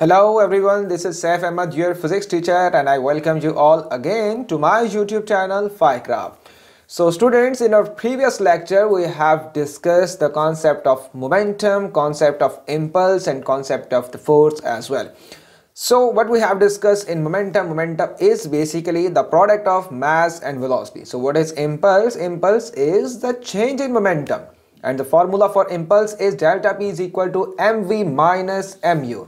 Hello everyone, this is Saif Ahmad, your physics teacher and I welcome you all again to my YouTube channel Firecraft. So students, in our previous lecture, we have discussed the concept of momentum, concept of impulse and concept of the force as well. So what we have discussed in momentum, momentum is basically the product of mass and velocity. So what is impulse? Impulse is the change in momentum and the formula for impulse is delta p is equal to mv minus mu.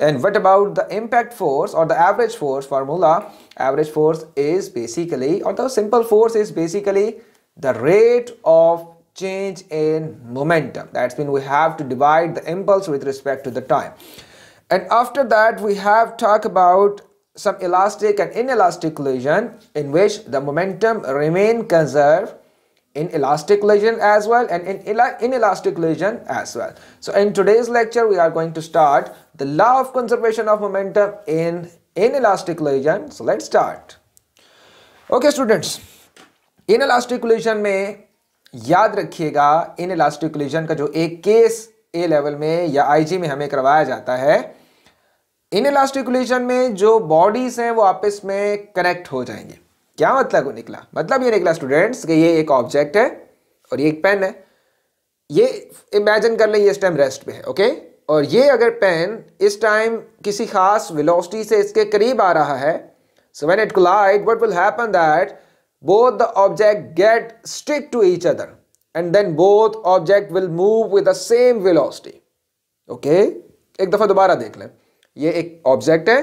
And what about the impact force or the average force formula? Average force is basically, or the simple force is basically the rate of change in momentum. That's mean we have to divide the impulse with respect to the time. And after that, we have talked about some elastic and inelastic collision in which the momentum remain conserved in elastic lesion as well and in inelastic lesion as well. So in today's lecture, we are going to start the law of conservation of momentum in inelastic lesion. So let's start. Okay students, inelastic lesion में याद रखिएगा inelastic lesion का जो एक case ए level में या IG में हमें करवाया जाता है इनएलास्टिक लेजन में जो बॉडीज हैं वो आपस में कनेक्ट हो जाएंगे क्या मतलब निकला मतलब ये निकला स्टूडेंट्स कि ये एक ऑब्जेक्ट है और ये एक पेन है ये इमेजिन कर लें ये इस टाइम रेस्ट पे है ओके और ये अगर पेन इस टाइम किसी खास वेलोसिटी से इसके करीब आ रहा है so when it collide what will happen that both the object get stick to each other and then both object will move with the same velocity okay एक दफा दोबारा देख लें ये एक ऑब्जेक्ट है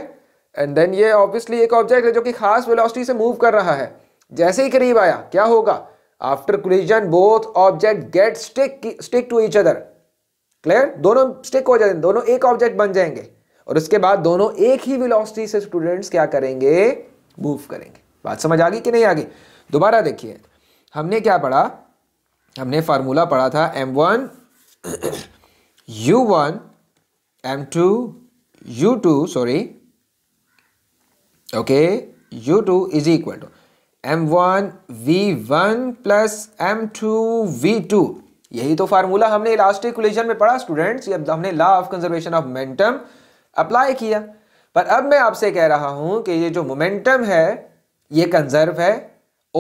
एंड देन ये ऑब्वियसली एक ऑब्जेक्ट है जो कि खास वेलोसिटी से मूव कर रहा है जैसे ही करीब आया क्या होगा after collision both object get stick stick to each other clear दोनों स्टिक हो हैं दोनों एक ऑब्जेक्ट बन जाएंगे और उसके बाद दोनों एक ही वेलोसिटी से स्टूडेंट्स क्या करेंगे मूव करेंगे बात समझ आ गई कि नहीं आ गई दोबारा देखिए हमने क्या पढ़ा हमने फार्मूला पढ़ा था M one U one M two U two sorry okay U two is equal to M one V one plus M two V two यही तो फार्मूला हमने इलास्टिक इक्वेशन में पढ़ा स्टूडेंट्स ये हमने law of conservation of momentum apply किया पर अब मैं आपसे कह रहा हूं कि ये जो मोमेंटम है ये कंजर्व है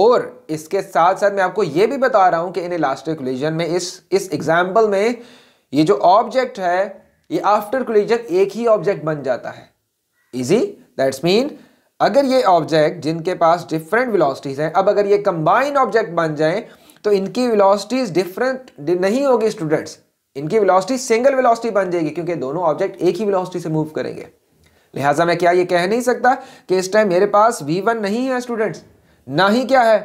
और इसके साथ साथ मैं आपको ये भी बता रहा हूं कि इन इलास्टिक इक्वेशन में इस इस एग्जाम्पल में ये जो ऑब्जेक्ट है ये आफ्टर कोलिजन एक ही ऑब्जेक्ट बन जाता है इजी दैट्स मीन अगर ये ऑब्जेक्ट जिनके पास डिफरेंट वेलोसिटीज हैं अब अगर ये कंबाइन ऑब्जेक्ट बन जाए तो इनकी वेलोसिटीज डिफरेंट नहीं होगी स्टूडेंट्स इनकी वेलोसिटी सिंगल वेलोसिटी बन जाएगी क्योंकि दोनों ऑब्जेक्ट एक ही वेलोसिटी से मूव करेंगे लिहाजा मैं क्या ये कह नहीं सकता कि इस टाइम मेरे पास v1 नहीं है स्टूडेंट्स ना ही क्या है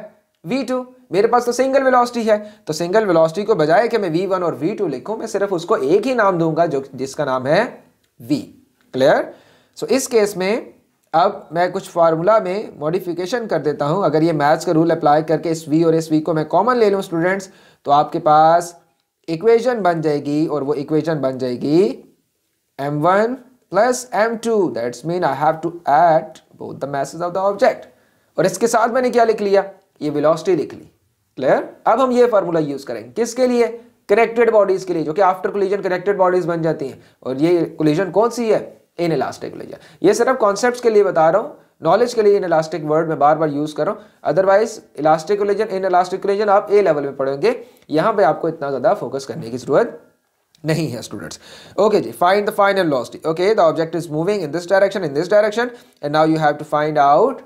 v2 मेरे पास तो सिंगल वेलोसिटी है तो सिंगल वेलोसिटी को बजाय कि मैं v1 और v2 लिखूं मैं सिर्फ उसको एक ही नाम दूंगा जो जिसका नाम है v क्लियर सो so, इस केस में अब मैं कुछ फार्मूला में मॉडिफिकेशन कर देता हूं अगर ये मैथ्स का रूल अप्लाई करके इस वी और इस वी को मैं कॉमन ले लूँ स्टूडेंट्स तो आपके पास इक्वेशन बन जाएगी और वो इक्वेशन बन जाएगी M one plus M two that's mean I have to add both the masses of the object और इसके साथ मैंने क्या लिख लिया ये वेलोसिटी लिख ली क्लियर अब हम ये फार्मूला यूज करेंगे किसके लिए कनेक्टेड बॉडीज के लिए जो कि आफ्टर कोलिजन कनेक्टेड बॉडीज बन जाती हैं और ये कोलिजन कौन सी है इन इलास्टिक लेयर ये सिर्फ कॉन्सेप्ट के लिए बता रहा हूँ नॉलेज के लिए इन इलास्टिक वर्ड में बार बार यूज करो otherwise elastic collision inelastic collision आप ए लेवल में पढ़ेंगे यहाँ पे आपको इतना ज़्यादा फोकस करने की जरूरत नहीं है स्टूडेंट्स ओके जी find the final velocity okay the object is moving in this direction in this direction and now you have to find out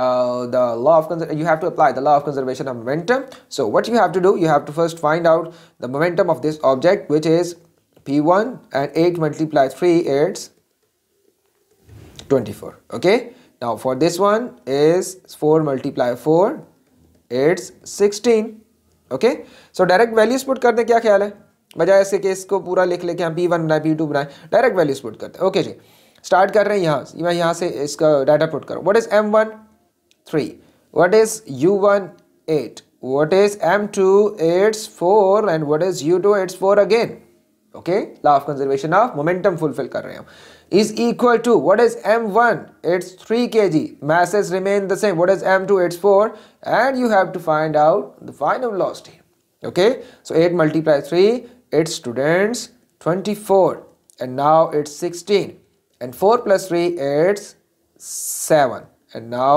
Uh, the law you have to apply the law of conservation of momentum so what you have to do you have to first find out the momentum of this object which is P one and eight multiply three it's 24 okay now for this one is 4 multiply 4 it's 16 okay so direct values put करने क्या ख्याल है बजाय इसके case को पूरा लिख लेके हम पी वन बनाए पी टू बनाए डायरेक्ट वैल्यूज पुट करते हैं ओके जी स्टार्ट कर रहे हैं यहाँ से मैं यहाँ से इसका डाटा पुट करूँ what is M one three what is U one eight what is M two it's four and what is U two it's four again okay law of conservation of momentum fulfil कर रहे हैं is equal to what is m1 it's 3 kg masses remain the same what is m2 it's 4 and you have to find out the final velocity okay so 8 multiplied 3 it's students 24 and now it's 16 and 4 plus 3 it's 7 and now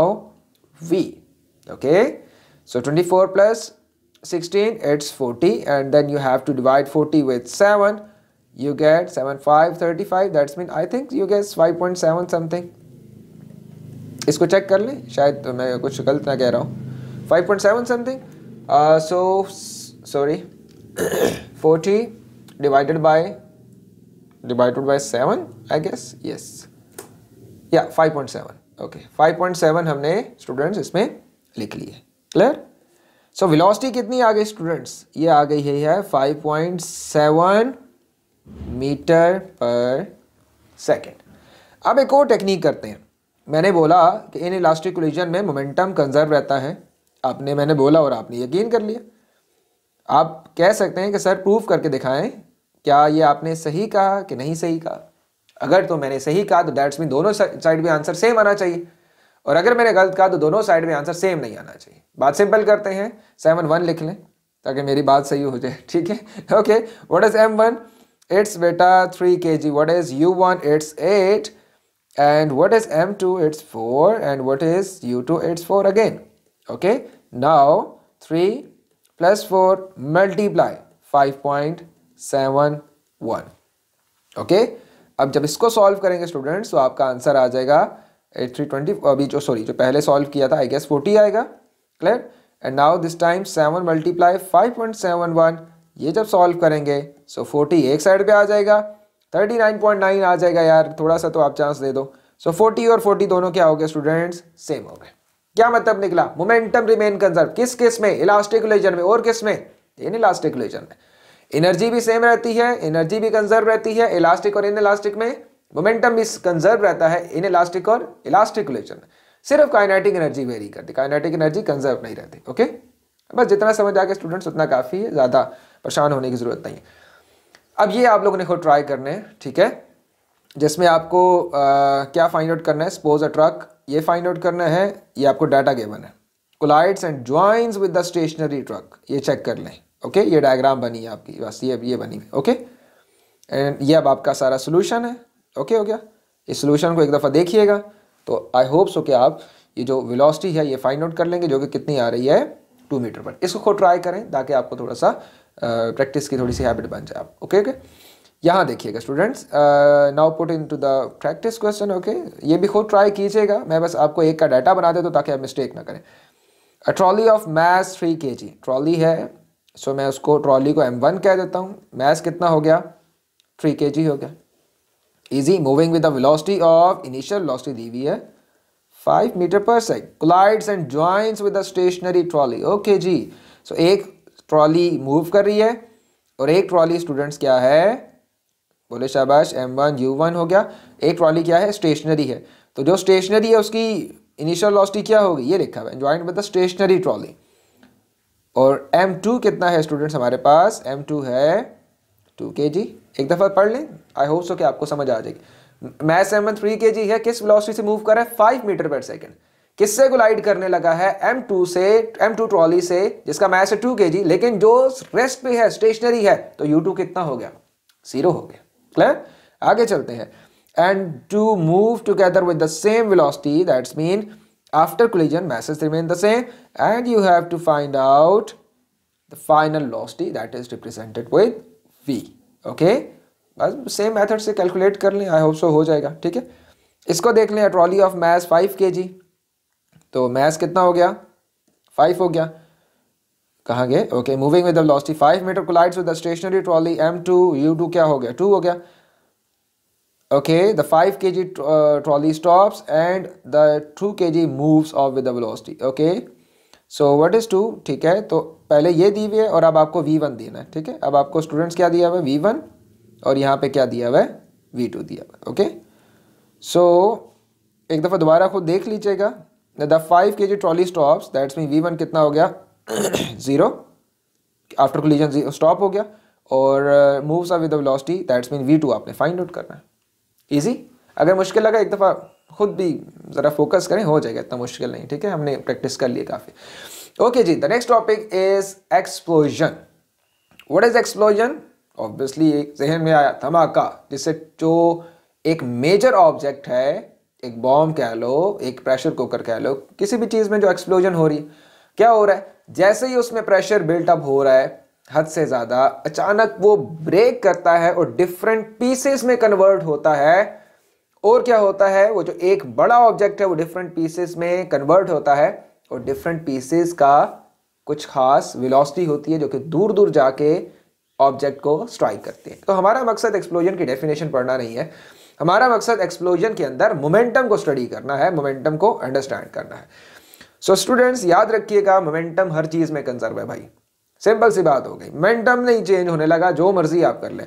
v okay so 24 plus 16 it's 40 and then you have to divide 40 with 7 you get 7535 that's mean I think you get 5.7 something इसको check कर लें शायद तो मैं कुछ गलत ना कह रहा हूँ 5.7 something so sorry forty divided by divided by seven I guess yes या 5.7 ओके फाइव पॉइंट सेवन हमने स्टूडेंट्स इसमें लिख ली है क्लियर सो so, कितनी आ गई स्टूडेंट्स ये आ गई है five point seven metre per second अब एक और टेक्निक करते हैं मैंने बोला कि इन इलास्टिक कोलिजन में मोमेंटम कंजर्व रहता है आपने मैंने बोला और आपने यकीन कर लिया आप कह सकते हैं कि सर प्रूफ करके दिखाएं क्या ये आपने सही कहा कि नहीं सही कहा अगर तो मैंने सही कहा तो डैट्स मीन दोनों साइड में आंसर सेम आना चाहिए और अगर मैंने गलत कहा तो दोनों साइड में आंसर सेम नहीं आना चाहिए बात सिंपल करते हैं सेवन वन लिख लें ताकि मेरी बात सही हो जाए ठीक है okay what is M one it's बेटा three K G what is U one it's eight and what is M two it's four and what is U two it's four again okay now three plus four multiply five point seven one okay अब जब इसको solve करेंगे students तो आपका answer आ जाएगा eight three twenty अभी जो sorry जो पहले सॉल्व किया था आई गेस फोर्टी आएगा clear and now this time seven multiply five point seven one ये जब सॉल्व करेंगे सो फोर्टी एक साइड पे आ जाएगा थर्टी नाइन पॉइंट नाइन आ जाएगा यार थोड़ा सा तो आप चांस दे दो सो so, 40 और 40 दोनों क्या हो गए स्टूडेंट्स सेम हो गए क्या मतलब निकला मोमेंटम रिमेन कंजर्व किस किस में इलास्टिकुलेजन में और किस में इन इलास्टिकुलेजन में एनर्जी भी सेम रहती है एनर्जी भी कंजर्व रहती है इलास्टिक और इन इलास्टिक में मोमेंटम भी कंजर्व रहता है इन इलास्टिक और इलास्टिक में सिर्फ काइनेटिक एनर्जी वेरी करती काइनेटिक एनर्जी कंजर्व नहीं रहती ओके बस जितना समझ आ गया स्टूडेंट्स उतना काफ़ी है ज़्यादा परेशान होने की जरूरत नहीं है अब ये आप लोगों ने खुद ट्राई करने हैं ठीक है जिसमें आपको आ, क्या फाइंड आउट करना है सपोज अ ट्रक ये फाइंड आउट करना है ये आपको डाटा गेवन है collides and joins with the stationary truck ये चेक कर लें ओके ये डायग्राम बनी है आपकी बस ये अब ये बनी है ओके एंड ये अब आपका सारा सोल्यूशन है ओके हो गया इस सोल्यूशन को एक दफ़ा देखिएगा तो आई होप सो कि आप ये जो विलोसिटी है ये फाइंड आउट कर लेंगे जो कि कितनी आ रही है टू मीटर पर इसको खुद ट्राई करें ताकि आपको थोड़ा सा प्रैक्टिस की थोड़ी सी हैबिट बन जाए आप ओके ओके यहाँ देखिएगा students now put into the practice question okay ये भी खुद ट्राई कीजिएगा मैं बस आपको एक का डाटा बना देता हूँ ताकि आप मिस्टेक ना करें a trolley of mass three K G trolley है सो so मैं उसको ट्रॉली को एम वन कह देता हूँ मैथ कितना हो गया थ्री के जी हो गया is moving with the velocity of initial velocity दी हुई है five metre per second collides and joins with the stationary trolley okay जी सो एक ट्रॉली मूव कर रही है और एक ट्रॉली स्टूडेंट्स क्या है बोले शाबाश एम वन यू वन हो गया एक ट्रॉली क्या है स्टेशनरी है तो जो स्टेशनरी है उसकी इनिशियल वेलोसिटी क्या होगी ये लिखा हुआ है joint with the stationary trolley और एम टू कितना है स्टूडेंट्स हमारे पास एम टू है टू के जी एक दफ़ा पढ़ लें आई होप सो कि आपको समझ आ जाएगी maths M one three K जी है किस वेलोसिटी से मूव कर रहा है फाइव मीटर पर सेकेंड किससे गुलाइड करने लगा है M2 से M2 ट्रॉली से जिसका मैस है 2 kg लेकिन जो रेस्ट पे है स्टेशनरी है तो U2 कितना हो गया जीरो हो गया क्लियर आगे चलते हैं and to move together with the same velocity that's mean after collision masses remain the same and you have to find out the final velocity that is represented with v okay बस same method से calculate कर लें I hope so हो जाएगा ठीक है इसको देख लें ट्रॉली ऑफ मैस 5 के जी तो मैस कितना हो गया फाइव हो गया कहाँ गए okay moving with velocity five metre collides with the stationary trolley M two U two क्या हो गया टू हो गया okay the five K G trolley stops and the two K G move off the okay so what is two ठीक है तो पहले ये दी हुई है और अब आपको वी वन देना है ठीक है अब आपको स्टूडेंट्स क्या दिया हुआ है वन और यहाँ पे क्या दिया हुआ है टू दिया हुआ ओके सो एक दफ़ा दोबारा खुद देख लीजिएगा the five K G trolley stops that's mean V one कितना हो गया जीरो आफ्टर कोलिजन स्टॉप हो गया और moves are with velocity that's mean V two आपने फाइंड आउट करना है ईजी अगर मुश्किल लगा एक दफ़ा खुद भी ज़रा फोकस करें हो जाएगा इतना मुश्किल नहीं ठीक है हमने प्रैक्टिस कर लिए काफ़ी ओके जी the next topic is explosion what is explosion obviously एक जहन में आया धमाका जिससे जो एक मेजर ऑब्जेक्ट है एक बॉम्ब कह लो एक प्रेशर कुकर कह लो किसी भी चीज़ में जो एक्सप्लोजन हो रही क्या हो रहा है जैसे ही उसमें प्रेशर बिल्टअप हो रहा है हद से ज़्यादा अचानक वो ब्रेक करता है और डिफरेंट पीसेस में कन्वर्ट होता है और क्या होता है वो जो एक बड़ा ऑब्जेक्ट है वो डिफरेंट पीसेस में कन्वर्ट होता है और डिफरेंट पीसेस का कुछ खास विलोसिटी होती है जो कि दूर दूर जाके ऑब्जेक्ट को स्ट्राइक करते हैं तो हमारा मकसद एक्सप्लोजन की डेफिनेशन पढ़ना नहीं है हमारा मकसद एक्सप्लोजन के अंदर मोमेंटम को स्टडी करना है मोमेंटम को अंडरस्टैंड करना है सो so, स्टूडेंट्स याद रखिएगा मोमेंटम हर चीज़ में कंजर्व है भाई सिंपल सी बात हो गई मोमेंटम नहीं चेंज होने लगा जो मर्जी आप कर लें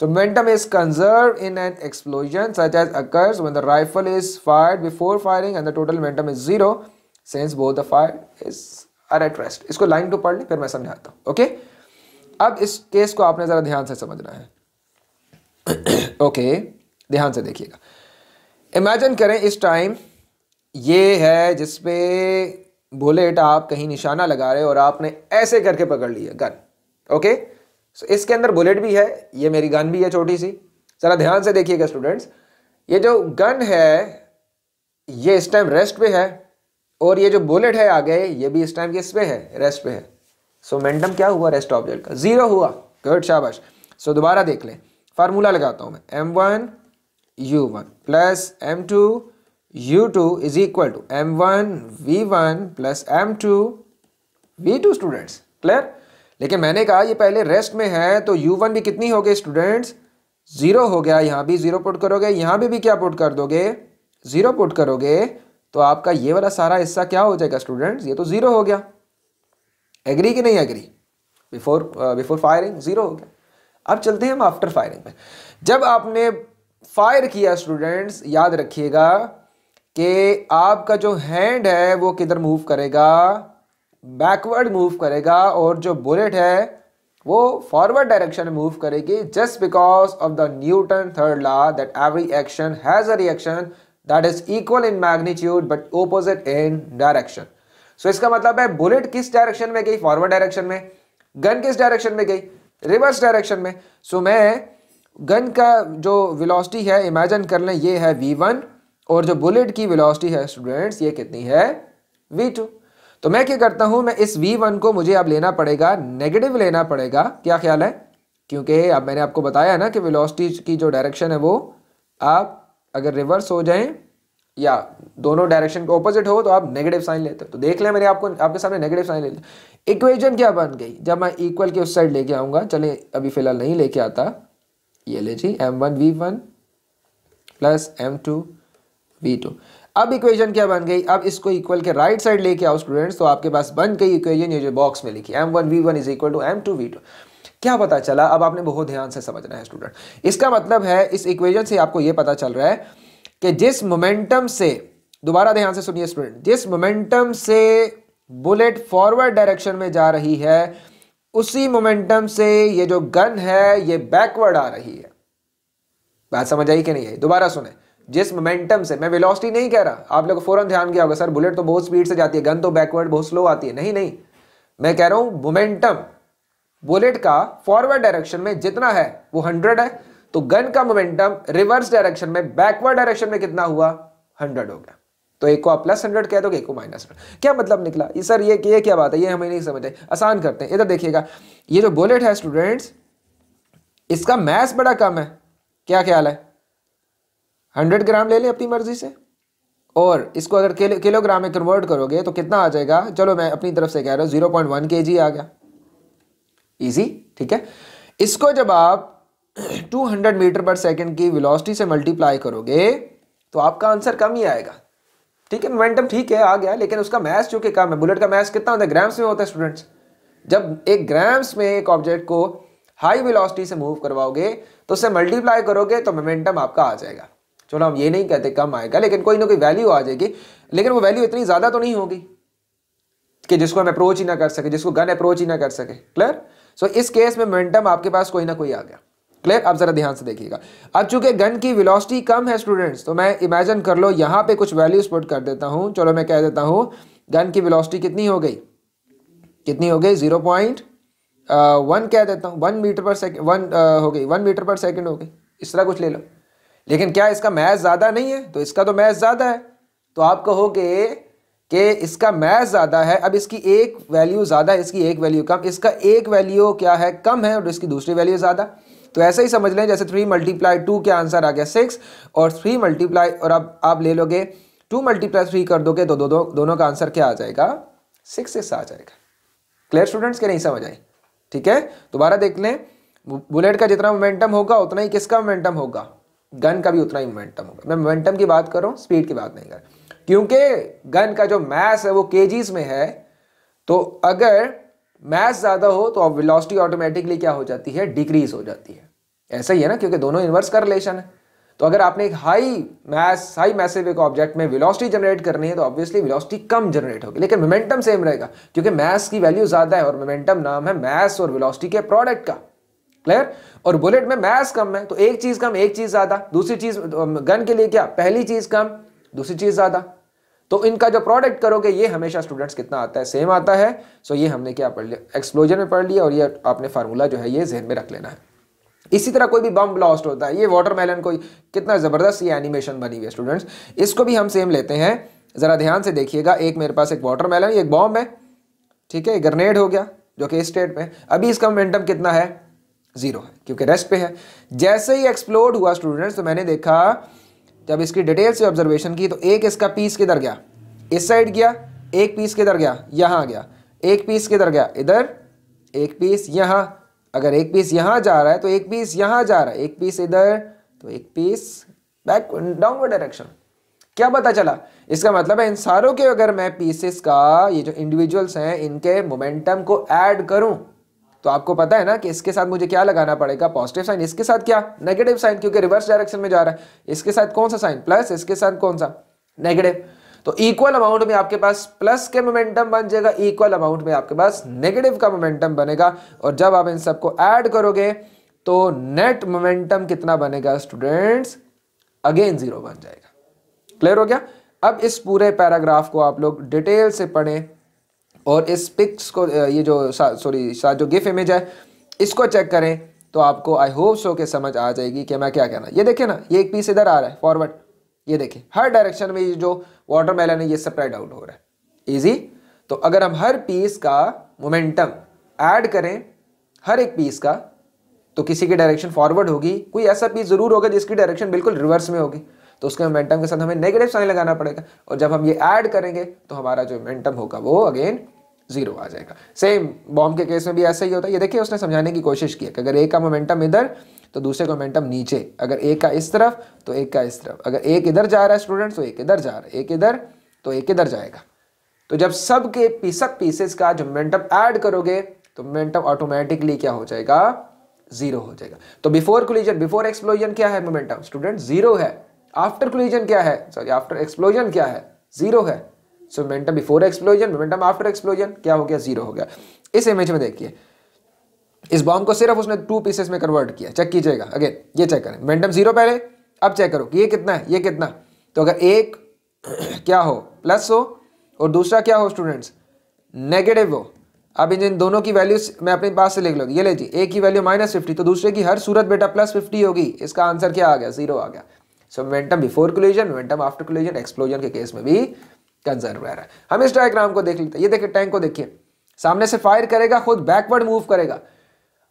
so momentum is conserve in an explosion such as occurs when the is is fired before firing and the total momentum is zero since both the fire is are at इसको line two पढ़ लें फिर मैं समझाता हूँ okay okay? अब इस case को आपने ज़रा ध्यान से समझना है ओके okay. ध्यान से देखिएगा इमेजिन करें इस टाइम ये है जिसपे बुलेट आप कहीं निशाना लगा रहे हो और आपने ऐसे करके पकड़ लिया गन ओके सो इसके अंदर बुलेट भी है ये मेरी गन भी है छोटी सी ज़रा ध्यान से देखिएगा स्टूडेंट्स ये जो गन है ये इस टाइम रेस्ट पे है और ये जो बुलेट है आगे ये भी इस टाइम किस पे है रेस्ट पे है सो so, मोमेंटम क्या हुआ रेस्ट ऑब्जेक्ट का जीरो हुआ गुड शाबाश सो so, दोबारा देख लें फार्मूला लगाता हूँ मैं M one U one plus M two U two is equal to M one V one plus M two V two students clear लेकिन मैंने कहा ये पहले रेस्ट में है तो यू वन भी कितनी हो गई स्टूडेंट्स ज़ीरो हो गया यहाँ भी ज़ीरो पुट करोगे यहाँ भी भी क्या पुट कर दोगे ज़ीरो पुट करोगे तो आपका ये वाला सारा हिस्सा क्या हो जाएगा स्टूडेंट्स ये तो ज़ीरो हो गया एग्री कि नहीं agree before before firing zero हो गया अब चलते हैं हम आफ्टर फायरिंग में जब आपने फायर किया स्टूडेंट्स याद रखिएगा कि आपका जो हैंड है वो किधर मूव करेगा बैकवर्ड मूव करेगा और जो बुलेट है वो फॉरवर्ड डायरेक्शन मूव करेगी just because of the Newton third law that every action has a reaction that is equal in magnitude but opposite in direction so इसका मतलब है बुलेट किस डायरेक्शन में गई फॉरवर्ड डायरेक्शन में गन किस direction में गई रिवर्स डायरेक्शन में सो so, मैं गन का जो वेलोसिटी है इमेजिन कर लें ये है वी वन और जो बुलेट की वेलोसिटी है स्टूडेंट्स ये कितनी है वी टू तो मैं क्या करता हूँ मैं इस वी वन को मुझे अब लेना पड़ेगा नेगेटिव लेना पड़ेगा क्या ख्याल है क्योंकि अब मैंने आपको बताया ना कि वेलोसिटी की जो डायरेक्शन है वो आप अगर रिवर्स हो जाए या दोनों डायरेक्शन के ऑपोजिट हो तो आप नेगेटिव साइन लेते हो तो देख लें मैंने आपको आपके सामने नेगेटिव साइन ले लिया इक्वेजन क्या बन गई जब मैं इक्वल के उस साइड लेके आऊँगा चले अभी फिलहाल नहीं लेके आता ये लीजिए M one V one plus M two V two अब इक्वेशन क्या बन गई अब इसको इक्वल के राइट साइड लेके आओ स्टूडेंट्स तो आपके पास बन गई इक्वेशन ये जो बॉक्स में लिखी M one V one is equal to M two V two क्या पता चला अब आपने बहुत ध्यान से समझना है स्टूडेंट इसका मतलब है इस इक्वेशन से आपको ये पता चल रहा है कि जिस मोमेंटम से दोबारा ध्यान से सुनिए स्टूडेंट जिस मोमेंटम से बुलेट फॉरवर्ड डायरेक्शन में जा रही है उसी मोमेंटम से ये जो गन है ये बैकवर्ड आ रही है बात समझ आई कि नहीं आई दोबारा सुने जिस मोमेंटम से मैं वेलोसिटी नहीं कह रहा आप लोग फौरन ध्यान किया होगा सर बुलेट तो बहुत स्पीड से जाती है गन तो बैकवर्ड बहुत स्लो आती है नहीं नहीं मैं कह रहा हूं मोमेंटम बुलेट का फॉरवर्ड डायरेक्शन में जितना है वो हंड्रेड है तो गन का मोमेंटम रिवर्स डायरेक्शन में बैकवर्ड डायरेक्शन में कितना हुआ हंड्रेड हो गया तो एक को आप प्लस हंड्रेड कह दोगे एक को माइनस हंड्रेड क्या मतलब निकला ये सर ये ये क्या बात है ये हमें नहीं समझ आई आसान करते हैं इधर देखिएगा ये जो बुलेट है स्टूडेंट्स इसका मैस बड़ा कम है क्या ख्याल है हंड्रेड ग्राम ले लें अपनी मर्जी से और इसको अगर किलो किलोग्राम में कन्वर्ट करोगे तो कितना आ जाएगा चलो मैं अपनी तरफ से कह रहा हूँ जीरो पॉइंट वन के जी आ गया ईजी ठीक है इसको जब आप 200 मीटर पर सेकंड की वेलोसिटी से मल्टीप्लाई करोगे तो आपका आंसर कम ही आएगा ठीक है मोमेंटम ठीक है आ गया लेकिन उसका मैथ चूंकि कम है बुलेट का मैथ कितना होता है ग्राम्स में होता है स्टूडेंट्स जब एक ग्राम्स में एक ऑब्जेक्ट को हाई वेलोसिटी से मूव करवाओगे तो उसे मल्टीप्लाई करोगे तो मोमेंटम आपका आ जाएगा चलो हम ये नहीं कहते कम आएगा लेकिन कोई ना कोई वैल्यू आ जाएगी लेकिन वो वैल्यू इतनी ज़्यादा तो नहीं होगी कि जिसको हम अप्रोच ही ना कर सके जिसको गन अप्रोच ही ना कर सके क्लियर सो so, इस केस में मोमेंटम आपके पास कोई ना कोई आ गया क्लियर अब जरा ध्यान से देखिएगा अब चूंकि गन की विलोसिटी कम है स्टूडेंट्स तो मैं इमेजिन कर लो यहाँ पे कुछ वैल्यूज पुट कर देता हूँ चलो मैं कह देता हूँ गन की विलोसिटी कितनी हो गई कितनी हो गई जीरो पॉइंट वन कह देता हूँ one metre per second one हो गई वन मीटर पर सेकेंड हो गई इस तरह कुछ ले लो लेकिन क्या इसका मैथ ज़्यादा नहीं है तो इसका तो मैथ ज़्यादा है तो आप कहोगे कि इसका मैथ ज़्यादा है अब इसकी एक वैल्यू ज़्यादा इसकी एक वैल्यू कम इसका एक वैल्यू क्या है कम है और इसकी दूसरी वैल्यू ज़्यादा तो ऐसे ही समझ लें जैसे थ्री मल्टीप्लाई टू के आंसर आ गया सिक्स और थ्री मल्टीप्लाई और अब आप ले लोगे टू मल्टीप्लाई थ्री कर दोगे तो दो, दो, दोनों का आंसर क्या आ जाएगा सिक्स सिक्स आ जाएगा क्लियर स्टूडेंट्स के नहीं समझ आए ठीक है दोबारा देख लें बुलेट का जितना मोमेंटम होगा उतना ही किसका मोमेंटम होगा गन का भी उतना ही मोमेंटम होगा मैं मोमेंटम की बात कर रहा हूँ स्पीड की बात नहीं कर क्योंकि गन का जो मैस है वो केजीज में है तो अगर मैस ज़्यादा हो तो अब वेलोसिटी ऑटोमेटिकली क्या हो जाती है डिक्रीज हो जाती है ऐसा ही है ना क्योंकि दोनों इन्वर्स का रिलेशन है तो अगर आपने एक हाई मैस हाई मैसिव एक ऑब्जेक्ट में वेलोसिटी जनरेट करनी है तो ऑब्वियसली वेलोसिटी कम जनरेट होगी लेकिन मोमेंटम सेम रहेगा क्योंकि मैस की वैल्यू ज़्यादा है और मोमेंटम नाम है मैस और वेलोसिटी के प्रोडक्ट का क्लियर और बुलेट में मैस कम है तो एक चीज़ कम एक चीज़ ज़्यादा दूसरी चीज़ गन के लिए क्या पहली चीज़ कम दूसरी चीज़ ज़्यादा तो इनका जो प्रोडक्ट करोगे ये हमेशा स्टूडेंट्स कितना आता है सेम आता है सो ये हमने क्या पढ़ लिया एक्सप्लोजर में पढ़ लिया और ये आपने फार्मूला जो है ये जहन में रख लेना है इसी तरह कोई भी बम ब्लास्ट होता है ये वाटरमेलन कोई कितना ज़बरदस्त ये एनिमेशन बनी हुई है स्टूडेंट्स इसको भी हम सेम लेते हैं ज़रा ध्यान से देखिएगा एक मेरे पास एक वाटरमेलन एक बॉम्ब है ठीक है ग्रनेड हो गया जो कि स्टेट में अभी इसका मोमेंटम कितना है ज़ीरो है क्योंकि रेस्ट पे है जैसे ही एक्सप्लोड हुआ स्टूडेंट्स तो मैंने देखा जब इसकी डिटेल से ऑब्जर्वेशन की तो एक इसका पीस किधर गया इस साइड गया एक पीस किधर गया यहाँ गया एक पीस किधर गया इधर एक पीस यहाँ अगर एक पीस यहाँ जा रहा है तो एक पीस यहाँ जा रहा है एक पीस इधर तो एक पीस बैक डाउनवर्ड डायरेक्शन क्या पता चला इसका मतलब है इन सारों के अगर मैं पीसेस का ये जो इंडिविजुअल्स हैं इनके मोमेंटम को ऐड करूं तो आपको पता है ना कि इसके साथ मुझे क्या लगाना पड़ेगा पॉजिटिव साइन इसके साथ क्या नेगेटिव साइन क्योंकि रिवर्स डायरेक्शन में जा रहा है इसके साथ कौन सा साइन प्लस इसके साथ कौन सा नेगेटिव तो इक्वल अमाउंट में आपके पास प्लस के मोमेंटम बन जाएगा इक्वल अमाउंट में आपके पास नेगेटिव का मोमेंटम बनेगा और जब आप इन सबको ऐड करोगे तो नेट मोमेंटम कितना बनेगा स्टूडेंट्स अगेन जीरो बन जाएगा क्लियर हो गया अब इस पूरे पैराग्राफ को आप लोग डिटेल से पढ़ें और इस पिक्स को ये जो सॉरी सा, जो गिफ इमेज है इसको चेक करें तो आपको आई होप सो के समझ आ जाएगी कि मैं क्या कहना ये देखिए ना ये एक पीस इधर आ रहा है फॉरवर्ड ये देखिए हर डायरेक्शन में ये जो वाटरमेलन है ये स्प्रेड आउट हो रहा है इजी तो अगर हम हर पीस का मोमेंटम ऐड करें हर एक पीस का तो किसी की डायरेक्शन फॉरवर्ड होगी कोई ऐसा पीस जरूर होगा जिसकी डायरेक्शन बिल्कुल रिवर्स में होगी तो उसके मोमेंटम के साथ हमें नेगेटिव साइन लगाना पड़ेगा और जब हम ये ऐड करेंगे तो हमारा जो मोमेंटम होगा वो अगेन जीरो आ जाएगा सेम बॉम्ब के केस में भी ऐसा ही होता है ये देखिए उसने समझाने की कोशिश की है कि अगर एक का मोमेंटम इधर तो दूसरे का मोमेंटम नीचे अगर एक का इस तरफ तो एक का इस तरफ अगर एक इधर जा रहा है स्टूडेंट तो एक इधर जा रहा है एक इधर तो एक इधर जाएगा तो जब सब के पीसक पीसेस का जो मोमेंटम ऐड करोगे तो मोमेंटम ऑटोमेटिकली क्या हो जाएगा जीरो हो जाएगा तो बिफोर कोलिजन बिफोर एक्सप्लोजन क्या है मोमेंटम स्टूडेंट जीरो है आफ्टर कोलिजन क्या है सॉरी आफ्टर एक्सप्लोजन क्या है जीरो है so momentum before explosion momentum after explosion क्या हो गया जीरो हो गया इस इमेज में देखिए इस बॉम्ब को सिर्फ उसने टू पीसेस में कन्वर्ट किया चेक कीजिएगा अगेन ये चेक करें मेंटम जीरो पहले अब चेक करो कि ये कितना है ये कितना तो अगर एक क्या हो प्लस हो और दूसरा क्या हो स्टूडेंट्स नेगेटिव हो अब इन दोनों की वैल्यूज मैं अपने पास से लिख लो ये ले जी एक की वैल्यू माइनस तो दूसरे की हर सूरत बेटा प्लस होगी इसका आंसर क्या आ गया जीरो आ गया so momentum before collision momentum after collision explosion के केस में भी कंजर्व रह रहा है हम इस डायग्राम को देख लेते हैं ये देखिए टैंक को देखिए सामने से फायर करेगा खुद बैकवर्ड मूव करेगा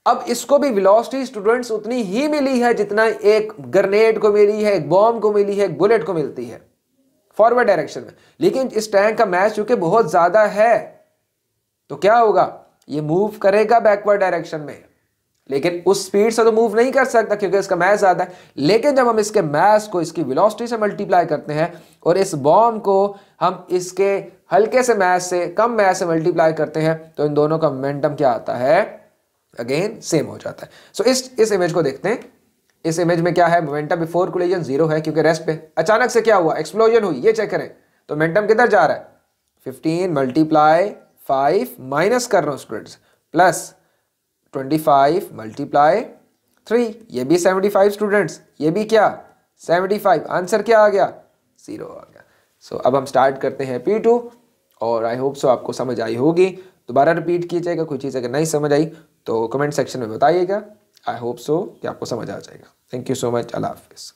अब इसको भी वेलोसिटी स्टूडेंट्स उतनी ही मिली है जितना एक ग्रेनेड को मिली है एक बॉम्ब को मिली है एक बुलेट को मिलती है फॉरवर्ड डायरेक्शन में लेकिन इस टैंक का मैच चूंकि बहुत ज़्यादा है तो क्या होगा ये मूव करेगा बैकवर्ड डायरेक्शन में लेकिन उस स्पीड से तो मूव नहीं कर सकता क्योंकि इसका मैस ज़्यादा है लेकिन जब हम इसके मैस को इसकी वेलोसिटी से मल्टीप्लाई करते हैं और इस बॉम्ब को हम इसके हल्के से मैस से कम मैस से मल्टीप्लाई करते हैं तो इन दोनों का मोमेंटम क्या आता है अगेन सेम हो जाता है सो so, इस इस इमेज को देखते हैं इस इमेज में क्या है मोमेंटम बिफोर कोलिजन जीरो है क्योंकि रेस्ट पे अचानक से क्या हुआ एक्सप्लोजन हुई ये चेक करें तो मोमेंटम किधर जा रहा है फिफ्टीन मल्टीप्लाई फाइव माइनस कर रहा हूँ students plus twenty five multiply three ये भी सेवेंटी फाइव स्टूडेंट्स ये भी क्या सेवेंटी फाइव आंसर क्या आ गया ज़ीरो आ गया सो so, अब हम स्टार्ट करते हैं पी टू और आई होप सो आपको समझ आई होगी दोबारा रिपीट कीजिएगा कोई चीज़ अगर नहीं समझ आई तो कमेंट सेक्शन में बताइएगा आई होप सो कि आपको समझ आ जाएगा थैंक यू सो मच अल्लाह हाफिज़